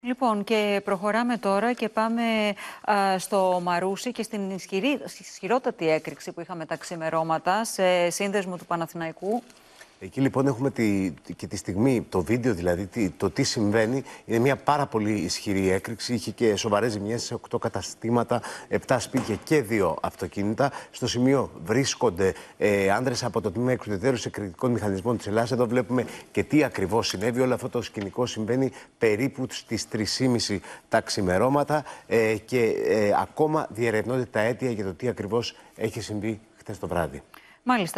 Λοιπόν, και προχωράμε τώρα και πάμε στο Μαρούσι και στην ισχυρή, ισχυρότατη έκρηξη που είχαμε τα ξημερώματα σε σύνδεσμο του Παναθηναϊκού Εκεί λοιπόν έχουμε τη, και τη στιγμή, το βίντεο δηλαδή, το τι συμβαίνει. Είναι μια πάρα πολύ ισχυρή έκρηξη. Είχε και σοβαρές ζημιές σε οκτώ καταστήματα, επτά σπίτια και δύο αυτοκίνητα. Στο σημείο βρίσκονται ε, άντρε από το τμήμα Εξωτερικών εκρηκτικών μηχανισμών της Ελλάδας. Εδώ βλέπουμε και τι ακριβώς συνέβη. Όλο αυτό το σκηνικό συμβαίνει περίπου στις 3.30 τα ξημερώματα ε, και ε, ακόμα διερευνώνται τα αίτια για το τι ακριβώς έχει συμβεί χτε το βράδυ. Μάλιστα.